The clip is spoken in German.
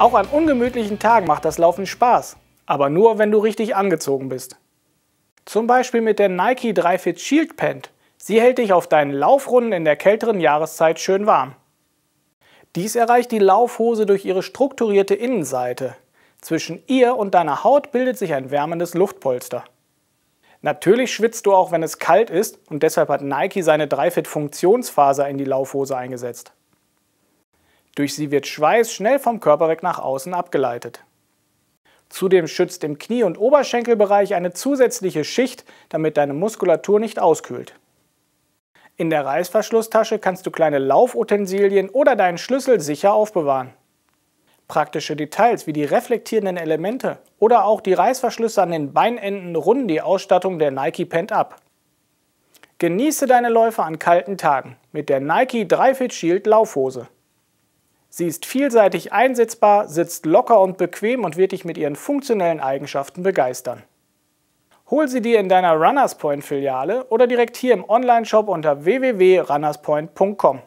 Auch an ungemütlichen Tagen macht das Laufen Spaß, aber nur, wenn du richtig angezogen bist. Zum Beispiel mit der Nike 3-Fit Shield Pant. Sie hält dich auf deinen Laufrunden in der kälteren Jahreszeit schön warm. Dies erreicht die Laufhose durch ihre strukturierte Innenseite. Zwischen ihr und deiner Haut bildet sich ein wärmendes Luftpolster. Natürlich schwitzt du auch, wenn es kalt ist und deshalb hat Nike seine 3-Fit Funktionsfaser in die Laufhose eingesetzt. Durch sie wird Schweiß schnell vom Körper weg nach außen abgeleitet. Zudem schützt im Knie- und Oberschenkelbereich eine zusätzliche Schicht, damit deine Muskulatur nicht auskühlt. In der Reißverschlusstasche kannst du kleine Laufutensilien oder deinen Schlüssel sicher aufbewahren. Praktische Details wie die reflektierenden Elemente oder auch die Reißverschlüsse an den Beinenden runden die Ausstattung der Nike Pant ab. Genieße deine Läufe an kalten Tagen mit der Nike 3-Fit Shield Laufhose. Sie ist vielseitig einsetzbar, sitzt locker und bequem und wird dich mit ihren funktionellen Eigenschaften begeistern. Hol sie dir in deiner Runners Point Filiale oder direkt hier im Onlineshop unter www.runnerspoint.com.